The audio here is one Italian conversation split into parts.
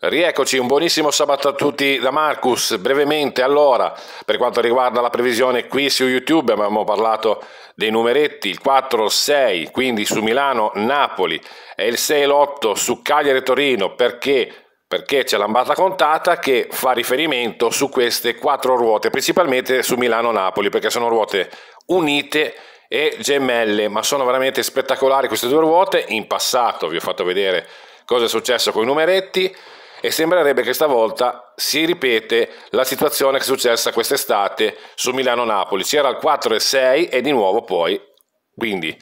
Rieccoci, un buonissimo sabato a tutti da Marcus. Brevemente, allora, per quanto riguarda la previsione qui su YouTube, abbiamo parlato dei numeretti, il 4-6, quindi su Milano-Napoli e il 6-8 su Cagliari-Torino, perché? Perché c'è l'ambata contata che fa riferimento su queste quattro ruote, principalmente su Milano-Napoli, perché sono ruote unite e gemelle, ma sono veramente spettacolari queste due ruote. In passato vi ho fatto vedere cosa è successo con i numeretti e sembrerebbe che stavolta si ripete la situazione che è successa quest'estate su Milano-Napoli. C'era il 4 e 6 e di nuovo poi, quindi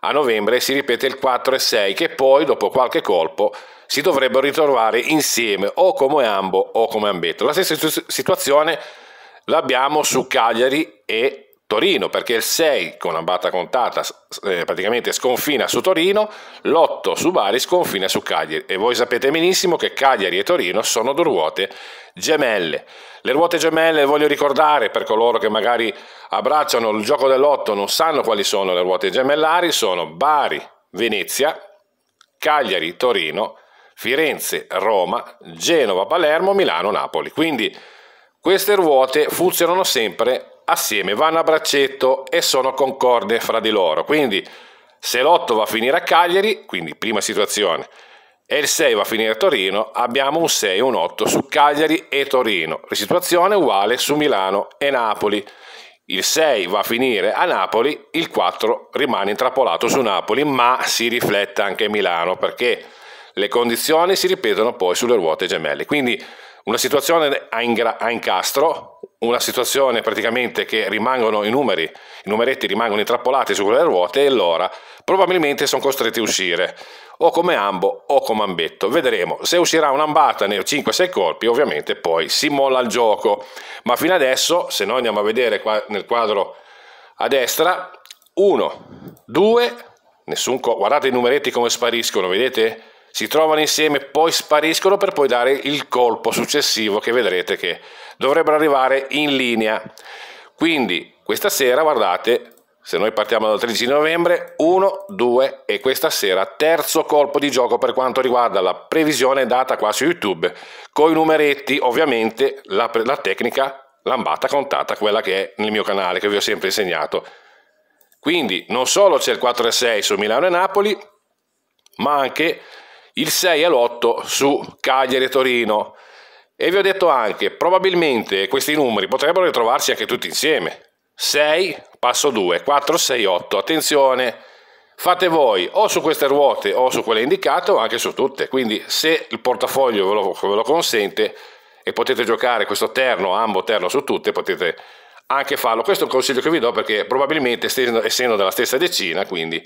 a novembre si ripete il 4 e 6 che poi dopo qualche colpo si dovrebbero ritrovare insieme o come ambo o come ambetto. La stessa situazione l'abbiamo su Cagliari e Torino, perché il 6 con la l'ambata contata eh, praticamente sconfina su Torino, l'8 su Bari sconfina su Cagliari e voi sapete benissimo che Cagliari e Torino sono due ruote gemelle. Le ruote gemelle, voglio ricordare per coloro che magari abbracciano il gioco dell'otto, non sanno quali sono le ruote gemellari, sono Bari, Venezia, Cagliari, Torino, Firenze, Roma, Genova, Palermo, Milano, Napoli. Quindi queste ruote funzionano sempre assieme vanno a braccetto e sono concorde fra di loro. Quindi se l'8 va a finire a Cagliari, quindi prima situazione, e il 6 va a finire a Torino, abbiamo un 6 un 8 su Cagliari e Torino. La situazione è uguale su Milano e Napoli. Il 6 va a finire a Napoli, il 4 rimane intrappolato su Napoli, ma si riflette anche Milano perché le condizioni si ripetono poi sulle ruote gemelle. Quindi una situazione a, a incastro una situazione praticamente che rimangono i numeri, i numeretti rimangono intrappolati su quelle ruote e allora probabilmente sono costretti a uscire o come ambo o come ambetto. Vedremo, se uscirà un'ambata nei 5-6 colpi ovviamente poi si molla il gioco, ma fino adesso se noi andiamo a vedere qua nel quadro a destra 1, 2, nessun guardate i numeretti come spariscono, vedete? si trovano insieme, poi spariscono per poi dare il colpo successivo che vedrete che dovrebbero arrivare in linea. Quindi questa sera, guardate, se noi partiamo dal 13 novembre, 1, 2 e questa sera terzo colpo di gioco per quanto riguarda la previsione data qua su YouTube, con i numeretti, ovviamente la, la tecnica lambata contata, quella che è nel mio canale, che vi ho sempre insegnato. Quindi non solo c'è il 4 e 6 su Milano e Napoli, ma anche il 6 e l'8 su Cagliari e Torino. E vi ho detto anche, probabilmente questi numeri potrebbero ritrovarsi anche tutti insieme. 6, passo 2, 4, 6, 8. Attenzione, fate voi o su queste ruote o su quelle indicate o anche su tutte. Quindi se il portafoglio ve lo, ve lo consente e potete giocare questo terno, ambo terno su tutte, potete anche farlo. Questo è un consiglio che vi do perché probabilmente essendo della stessa decina, quindi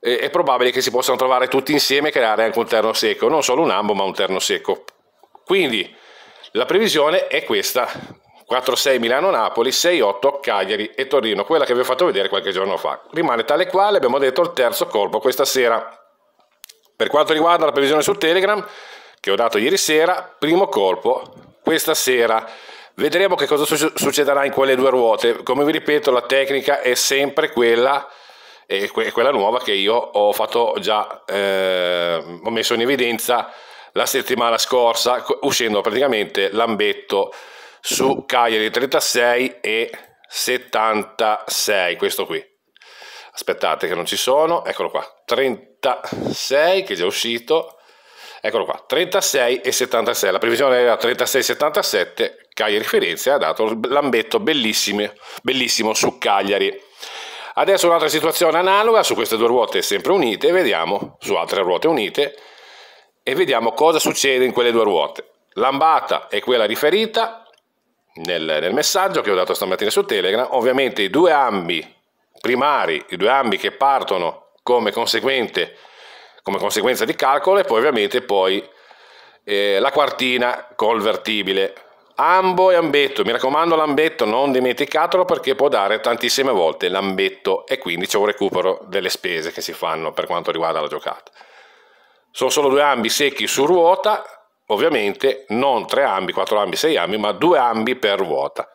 è probabile che si possano trovare tutti insieme e creare anche un terno secco, non solo un ambo ma un terno secco. Quindi la previsione è questa, 4-6 Milano-Napoli, 6-8 Cagliari e Torino, quella che vi ho fatto vedere qualche giorno fa. Rimane tale quale, abbiamo detto, il terzo colpo questa sera. Per quanto riguarda la previsione su Telegram, che ho dato ieri sera, primo colpo questa sera. Vedremo che cosa succederà in quelle due ruote. Come vi ripeto, la tecnica è sempre quella e que- quella nuova che io ho fatto già, eh, ho messo in evidenza la settimana scorsa uscendo praticamente l'ambetto su Cagliari 36 e 76, questo qui. Aspettate che non ci sono, eccolo qua, 36 che è già uscito, eccolo qua, 36 e 76, la previsione era 36 e 77, Cagliari Firenze ha dato l'ambetto bellissimo, bellissimo su Cagliari. Adesso un'altra situazione analoga su queste due ruote sempre unite, vediamo su altre ruote unite e vediamo cosa succede in quelle due ruote. L'ambata è quella riferita nel, nel messaggio che ho dato stamattina su Telegram, ovviamente i due ambi primari, i due ambi che partono come, come conseguenza di calcolo e poi ovviamente poi eh, la quartina col vertibile Ambo e ambetto, mi raccomando l'ambetto, non dimenticatelo perché può dare tantissime volte l'ambetto e quindi c'è un recupero delle spese che si fanno per quanto riguarda la giocata. Sono solo due ambi secchi su ruota, ovviamente non tre ambi, quattro ambi, sei ambi, ma due ambi per ruota.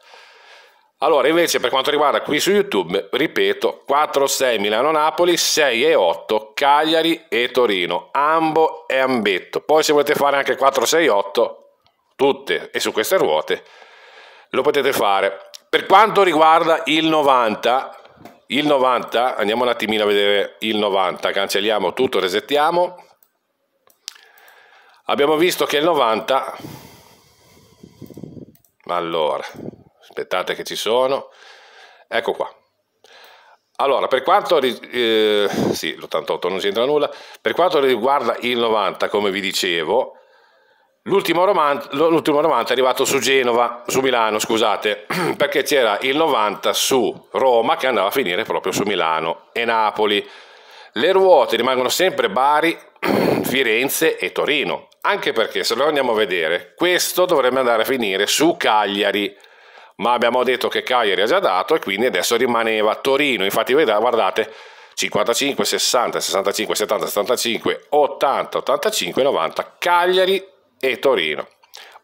Allora, invece, per quanto riguarda qui su YouTube, ripeto, 4-6 Milano-Napoli, 6-8 Cagliari e Torino, ambo e ambetto. Poi se volete fare anche 4-6-8, tutte e su queste ruote, lo potete fare. Per quanto riguarda il 90, il 90, andiamo un attimino a vedere il 90, cancelliamo tutto, resettiamo. Abbiamo visto che il 90, allora, aspettate che ci sono, ecco qua. Allora, per quanto, eh, sì, l'88 non c'entra nulla, per quanto riguarda il 90, come vi dicevo, L'ultimo romanzo, l'ultimo 90, è arrivato su Genova, su Milano, scusate, perché c'era il 90 su Roma che andava a finire proprio su Milano e Napoli. Le ruote rimangono sempre Bari, Firenze e Torino, anche perché se lo andiamo a vedere, questo dovrebbe andare a finire su Cagliari, ma abbiamo detto che Cagliari ha già dato e quindi adesso rimaneva Torino. Infatti guardate 55, 60, 65, 70, 75, 80, 85, 90, Cagliari, e Torino.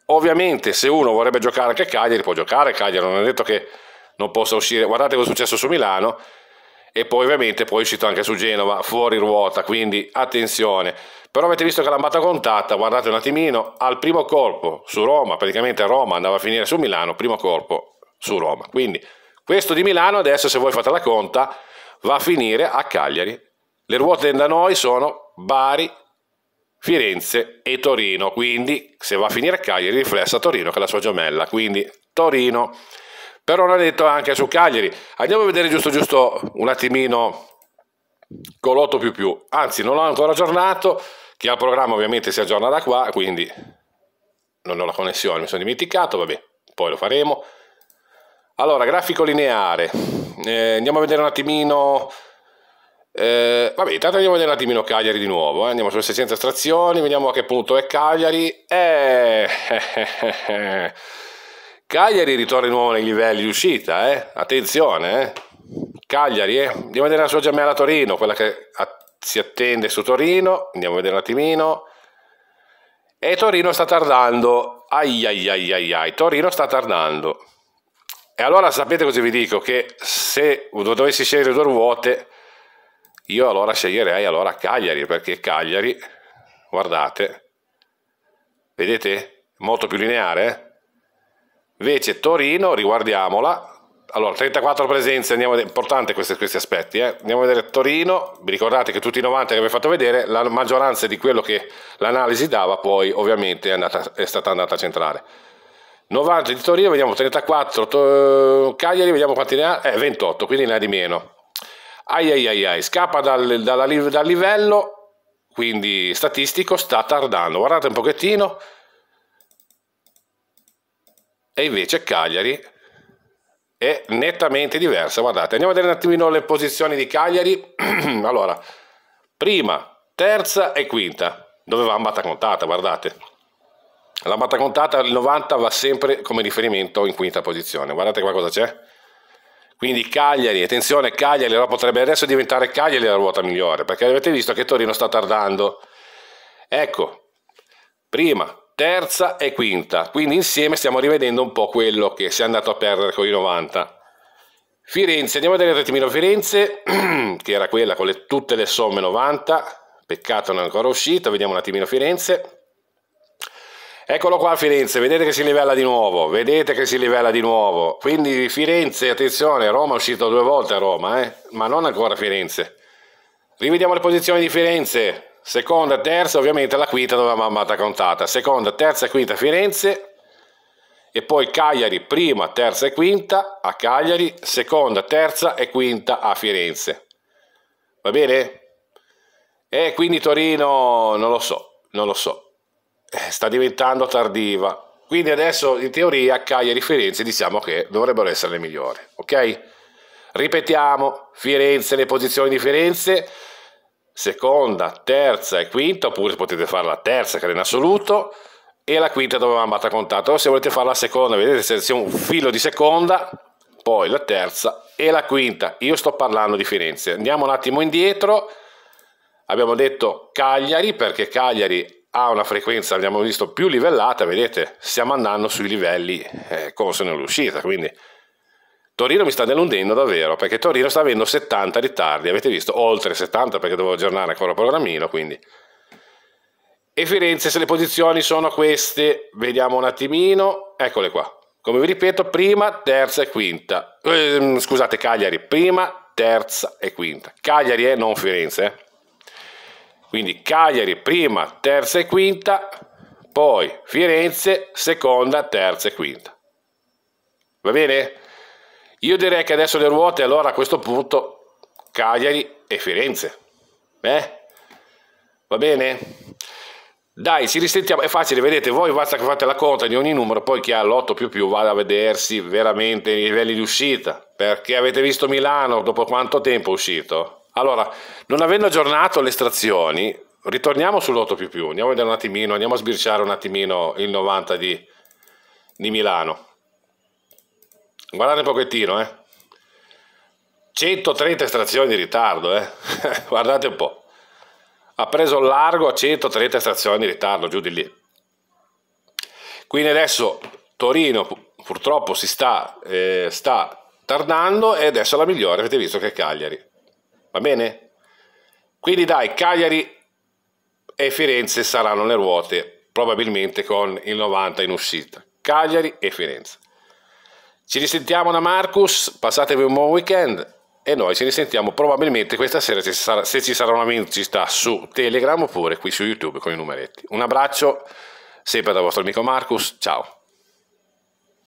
Ovviamente se uno vorrebbe giocare anche a Cagliari può giocare Cagliari, non è detto che non possa uscire, guardate cosa è successo su Milano e poi ovviamente poi è uscito anche su Genova fuori ruota, quindi attenzione. Però avete visto che l'ambata contatta, guardate un attimino, al primo colpo su Roma, praticamente Roma andava a finire su Milano, primo colpo su Roma. Quindi questo di Milano adesso se voi fate la conta va a finire a Cagliari. Le ruote da noi sono Bari, Firenze e Torino, quindi se va a finire a Cagliari riflessa Torino che è la sua gemella, quindi Torino. Però non ha detto anche su Cagliari. Andiamo a vedere giusto giusto un attimino Colotto più più, anzi non l'ho ancora aggiornato, chi ha programma ovviamente si aggiorna da qua, quindi non ho la connessione, mi sono dimenticato, vabbè, poi lo faremo. Allora, grafico lineare, eh, andiamo a vedere un attimino eh, vabbè, intanto andiamo a vedere un attimino Cagliari di nuovo, eh. andiamo sulle 600 estrazioni, vediamo a che punto è Cagliari. Eh, Cagliari ritorna di nuovo nei livelli di uscita, eh. attenzione. Eh. Cagliari, eh. andiamo a vedere la sua gemella Torino, quella che si attende su Torino, andiamo a vedere un attimino. E Torino sta tardando, ai ai ai ai ai, Torino sta tardando. E allora sapete cosa vi dico? Che se dovessi scegliere due ruote io allora sceglierei allora Cagliari, perché Cagliari, guardate, vedete, molto più lineare. Eh? Invece Torino, riguardiamola, allora 34 presenze, andiamo vedere, importante questi, questi aspetti, eh. andiamo a vedere Torino, vi ricordate che tutti i 90 che vi ho fatto vedere, la maggioranza di quello che l'analisi dava poi ovviamente è, andata, è stata andata a centrale. 90 di Torino, vediamo 34, to Cagliari, vediamo quanti ne ha, eh, 28, quindi ne ha di meno ai ai ai, ai scappa dal, dal, dal livello, quindi statistico, sta tardando. Guardate un pochettino. E invece Cagliari è nettamente diversa. Guardate, andiamo a vedere un attimino le posizioni di Cagliari. allora, prima, terza e quinta, dove va Ambata Contata, guardate. La batta Contata, il 90 va sempre come riferimento in quinta posizione. Guardate qua cosa c'è. Quindi Cagliari, attenzione Cagliari, allora potrebbe adesso diventare Cagliari la ruota migliore, perché avete visto che Torino sta tardando. Ecco, prima, terza e quinta, quindi insieme stiamo rivedendo un po' quello che si è andato a perdere con i 90. Firenze, andiamo a vedere il rettimino Firenze, che era quella con le, tutte le somme 90, peccato non è ancora uscita, vediamo un attimino Firenze. Eccolo qua Firenze, vedete che si livella di nuovo, vedete che si livella di nuovo. Quindi Firenze, attenzione, Roma è uscito due volte a Roma, eh? ma non ancora Firenze. Rivediamo le posizioni di Firenze, seconda, terza, ovviamente la quinta dove mamma contata. Seconda, terza, e quinta Firenze e poi Cagliari, prima, terza e quinta a Cagliari, seconda, terza e quinta a Firenze. Va bene? E eh, quindi Torino, non lo so, non lo so eh, sta diventando tardiva. Quindi adesso in teoria Cagliari e Firenze diciamo che dovrebbero essere le migliori, ok? Ripetiamo, Firenze, le posizioni di Firenze, seconda, terza e quinta, oppure potete fare la terza che era in assoluto, e la quinta dove avevamo raccontato, o se volete fare la seconda, vedete se c'è un filo di seconda, poi la terza e la quinta, io sto parlando di Firenze, andiamo un attimo indietro, abbiamo detto Cagliari perché Cagliari ha una frequenza, abbiamo visto, più livellata, vedete, stiamo andando sui livelli eh, consoni all'uscita, quindi Torino mi sta deludendo davvero, perché Torino sta avendo 70 ritardi, avete visto, oltre 70 perché dovevo aggiornare ancora il programmino, quindi... E Firenze, se le posizioni sono queste, vediamo un attimino, eccole qua. Come vi ripeto, prima, terza e quinta. Eh, scusate, Cagliari, prima, terza e quinta. Cagliari e non Firenze, eh. Quindi Cagliari prima, terza e quinta, poi Firenze seconda, terza e quinta. Va bene? Io direi che adesso le ruote allora a questo punto Cagliari e Firenze. Eh? Va bene? Dai, ci risentiamo, è facile, vedete, voi basta che fate la conta di ogni numero, poi chi ha l'8 più più vada a vedersi veramente i livelli di uscita, perché avete visto Milano dopo quanto tempo è uscito? Allora, non avendo aggiornato le estrazioni, ritorniamo sull'8 andiamo a vedere un attimino, andiamo a sbirciare un attimino il 90 di, di Milano. Guardate un pochettino, eh. 130 estrazioni di ritardo, eh. guardate un po'. Ha preso largo a 130 estrazioni di ritardo, giù di lì. Quindi adesso Torino purtroppo si sta, eh, sta tardando e adesso la migliore avete visto che è Cagliari va bene? Quindi dai, Cagliari e Firenze saranno le ruote, probabilmente con il 90 in uscita. Cagliari e Firenze. Ci risentiamo da Marcus, passatevi un buon weekend e noi ci risentiamo probabilmente questa sera se ci sarà, se ci sarà una vincita su Telegram oppure qui su YouTube con i numeretti. Un abbraccio, sempre dal vostro amico Marcus, ciao!